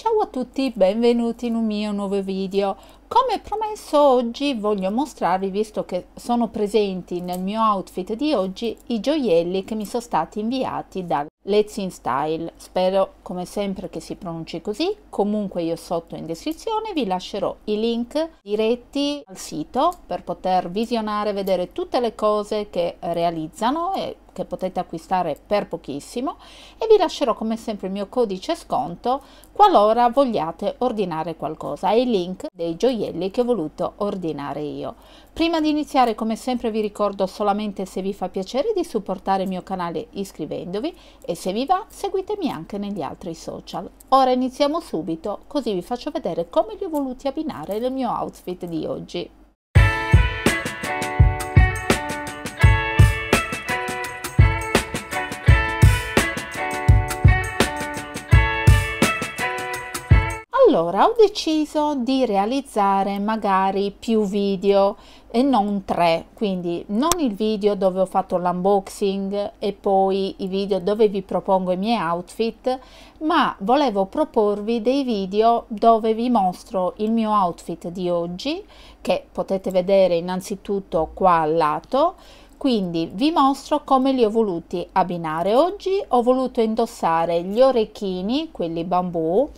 Ciao a tutti, benvenuti in un mio nuovo video. Come promesso oggi voglio mostrarvi, visto che sono presenti nel mio outfit di oggi, i gioielli che mi sono stati inviati da Let's In Style. Spero come sempre che si pronunci così. Comunque io sotto in descrizione vi lascerò i link diretti al sito per poter visionare e vedere tutte le cose che realizzano e che potete acquistare per pochissimo e vi lascerò come sempre il mio codice sconto qualora vogliate ordinare qualcosa e il link dei gioielli che ho voluto ordinare io. Prima di iniziare come sempre vi ricordo solamente se vi fa piacere di supportare il mio canale iscrivendovi e se vi va seguitemi anche negli altri social. Ora iniziamo subito così vi faccio vedere come li ho voluti abbinare nel mio outfit di oggi. allora ho deciso di realizzare magari più video e non tre quindi non il video dove ho fatto l'unboxing e poi i video dove vi propongo i miei outfit ma volevo proporvi dei video dove vi mostro il mio outfit di oggi che potete vedere innanzitutto qua al lato quindi vi mostro come li ho voluti abbinare oggi ho voluto indossare gli orecchini quelli bambù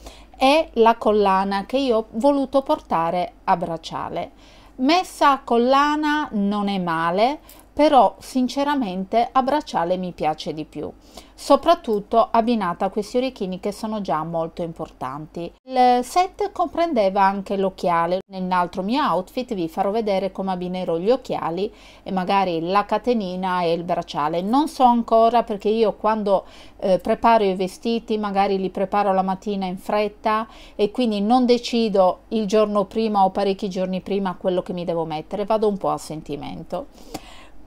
è la collana che io ho voluto portare a bracciale. Messa a collana non è male, però sinceramente a bracciale mi piace di più soprattutto abbinata a questi orecchini che sono già molto importanti. Il set comprendeva anche l'occhiale, nel mio outfit vi farò vedere come abbinerò gli occhiali e magari la catenina e il bracciale. Non so ancora perché io quando eh, preparo i vestiti magari li preparo la mattina in fretta e quindi non decido il giorno prima o parecchi giorni prima quello che mi devo mettere, vado un po' a sentimento.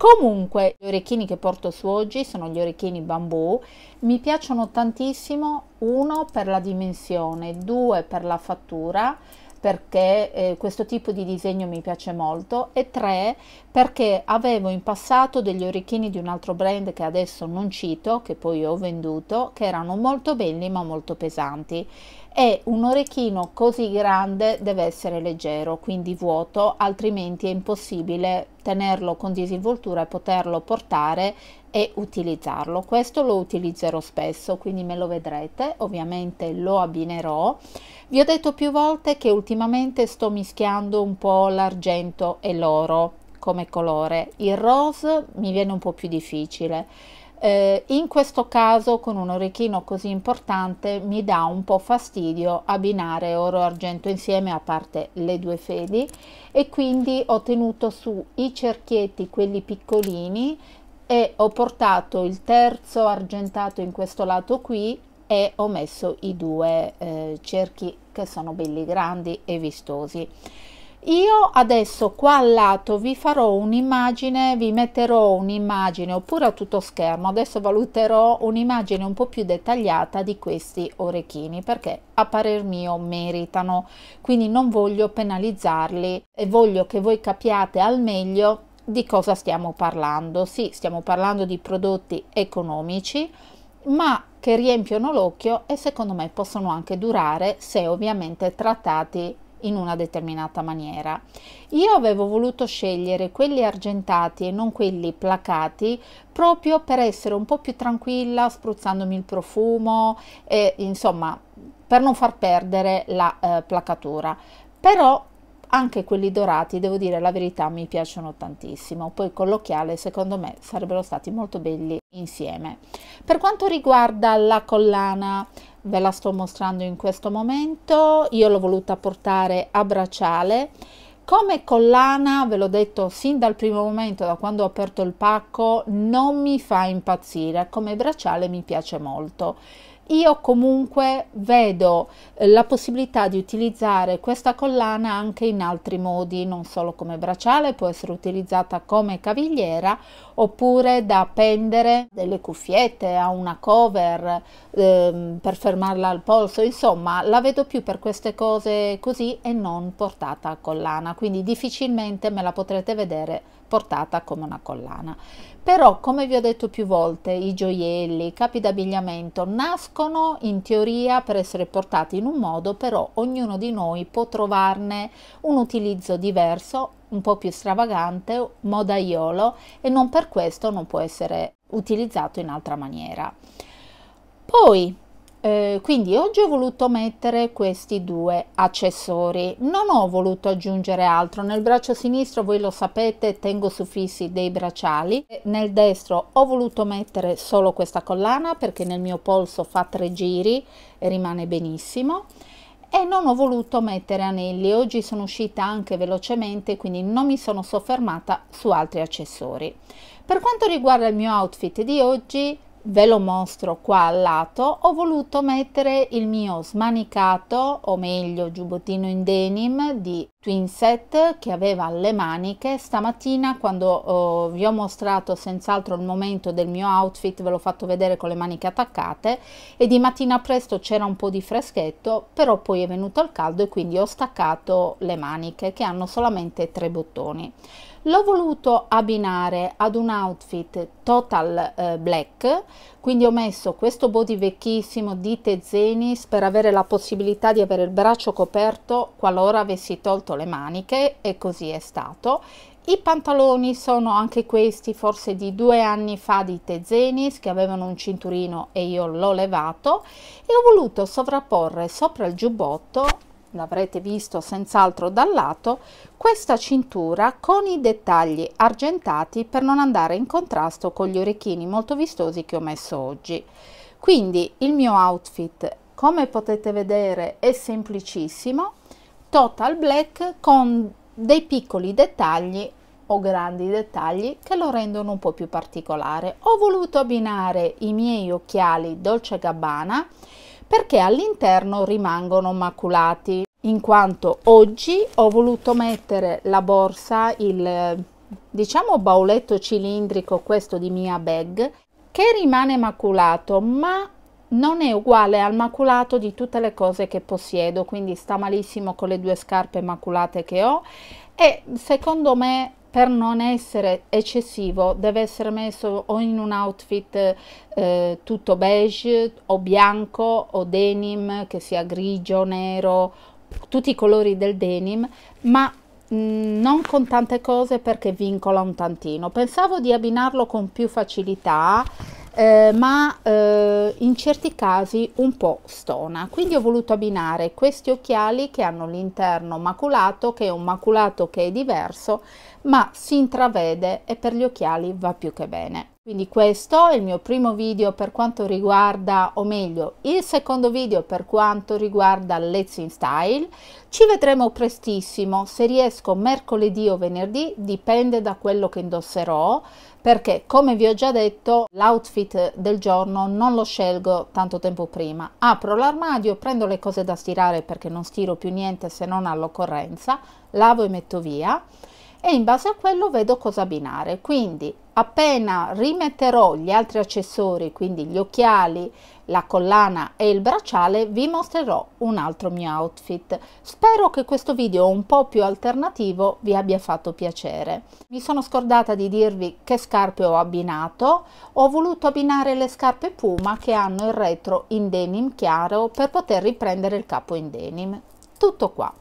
Comunque, gli orecchini che porto su oggi sono gli orecchini bambù, mi piacciono tantissimo, uno per la dimensione, due per la fattura, perché eh, questo tipo di disegno mi piace molto e tre perché avevo in passato degli orecchini di un altro brand che adesso non cito che poi ho venduto che erano molto belli ma molto pesanti e un orecchino così grande deve essere leggero, quindi vuoto, altrimenti è impossibile tenerlo con disinvoltura e poterlo portare e utilizzarlo. Questo lo utilizzerò spesso, quindi me lo vedrete, ovviamente lo abbinerò. Vi ho detto più volte che ultimamente sto mischiando un po' l'argento e l'oro come colore. Il rose mi viene un po' più difficile eh, in questo caso con un orecchino così importante mi dà un po' fastidio abbinare oro e argento insieme a parte le due fedi e quindi ho tenuto su i cerchietti quelli piccolini e ho portato il terzo argentato in questo lato qui e ho messo i due eh, cerchi che sono belli grandi e vistosi io adesso qua al lato vi farò un'immagine vi metterò un'immagine oppure a tutto schermo adesso valuterò un'immagine un po più dettagliata di questi orecchini perché a parer mio meritano quindi non voglio penalizzarli e voglio che voi capiate al meglio di cosa stiamo parlando sì stiamo parlando di prodotti economici ma che riempiono l'occhio e secondo me possono anche durare se ovviamente trattati in una determinata maniera. Io avevo voluto scegliere quelli argentati e non quelli placati proprio per essere un po' più tranquilla spruzzandomi il profumo e insomma per non far perdere la eh, placatura. Però anche quelli dorati, devo dire la verità, mi piacciono tantissimo. Poi con l'occhiale, secondo me, sarebbero stati molto belli insieme. Per quanto riguarda la collana, ve la sto mostrando in questo momento, io l'ho voluta portare a bracciale. Come collana, ve l'ho detto sin dal primo momento, da quando ho aperto il pacco, non mi fa impazzire, come bracciale mi piace molto io comunque vedo eh, la possibilità di utilizzare questa collana anche in altri modi non solo come bracciale può essere utilizzata come cavigliera oppure da appendere delle cuffiette a una cover eh, per fermarla al polso insomma la vedo più per queste cose così e non portata a collana quindi difficilmente me la potrete vedere portata come una collana. Però, come vi ho detto più volte, i gioielli, i capi d'abbigliamento nascono in teoria per essere portati in un modo, però ognuno di noi può trovarne un utilizzo diverso, un po' più stravagante, modaiolo e non per questo non può essere utilizzato in altra maniera. Poi eh, quindi oggi ho voluto mettere questi due accessori non ho voluto aggiungere altro nel braccio sinistro voi lo sapete tengo su fissi dei bracciali nel destro ho voluto mettere solo questa collana perché nel mio polso fa tre giri e rimane benissimo e non ho voluto mettere anelli oggi sono uscita anche velocemente quindi non mi sono soffermata su altri accessori per quanto riguarda il mio outfit di oggi ve lo mostro qua al lato ho voluto mettere il mio smanicato o meglio giubbottino in denim di twinset che aveva le maniche stamattina quando oh, vi ho mostrato senz'altro il momento del mio outfit ve l'ho fatto vedere con le maniche attaccate e di mattina presto c'era un po' di freschetto però poi è venuto al caldo e quindi ho staccato le maniche che hanno solamente tre bottoni L'ho voluto abbinare ad un outfit total eh, black, quindi ho messo questo body vecchissimo di Tezenis per avere la possibilità di avere il braccio coperto qualora avessi tolto le maniche e così è stato. I pantaloni sono anche questi forse di due anni fa di Tezenis che avevano un cinturino e io l'ho levato e ho voluto sovrapporre sopra il giubbotto l'avrete visto senz'altro dal lato, questa cintura con i dettagli argentati per non andare in contrasto con gli orecchini molto vistosi che ho messo oggi. Quindi il mio outfit, come potete vedere, è semplicissimo, total black con dei piccoli dettagli o grandi dettagli che lo rendono un po' più particolare. Ho voluto abbinare i miei occhiali Dolce Gabbana perché all'interno rimangono maculati in quanto oggi ho voluto mettere la borsa il diciamo bauletto cilindrico questo di mia bag che rimane maculato ma non è uguale al maculato di tutte le cose che possiedo quindi sta malissimo con le due scarpe maculate che ho e secondo me per non essere eccessivo deve essere messo o in un outfit eh, tutto beige o bianco o denim che sia grigio, nero, tutti i colori del denim, ma mm, non con tante cose perché vincola un tantino. Pensavo di abbinarlo con più facilità, eh, ma eh, in certi casi un po' stona. Quindi ho voluto abbinare questi occhiali che hanno l'interno maculato, che è un maculato che è diverso ma si intravede e per gli occhiali va più che bene. Quindi questo è il mio primo video per quanto riguarda, o meglio, il secondo video per quanto riguarda Let's in Style. Ci vedremo prestissimo, se riesco mercoledì o venerdì, dipende da quello che indosserò, perché come vi ho già detto, l'outfit del giorno non lo scelgo tanto tempo prima. Apro l'armadio, prendo le cose da stirare perché non stiro più niente se non all'occorrenza, lavo e metto via e in base a quello vedo cosa abbinare. Quindi appena rimetterò gli altri accessori, quindi gli occhiali, la collana e il bracciale, vi mostrerò un altro mio outfit. Spero che questo video un po' più alternativo vi abbia fatto piacere. Mi sono scordata di dirvi che scarpe ho abbinato. Ho voluto abbinare le scarpe Puma che hanno il retro in denim chiaro per poter riprendere il capo in denim. Tutto qua.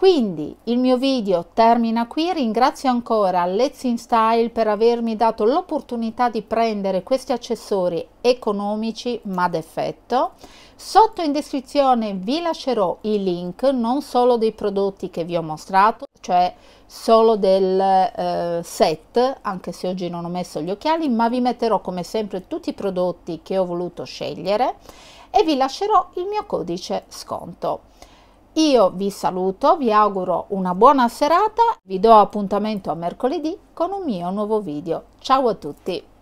Quindi il mio video termina qui, ringrazio ancora Let's In Style per avermi dato l'opportunità di prendere questi accessori economici ma d'effetto. Sotto in descrizione vi lascerò i link non solo dei prodotti che vi ho mostrato, cioè solo del eh, set, anche se oggi non ho messo gli occhiali, ma vi metterò come sempre tutti i prodotti che ho voluto scegliere e vi lascerò il mio codice sconto. Io vi saluto, vi auguro una buona serata, vi do appuntamento a mercoledì con un mio nuovo video. Ciao a tutti!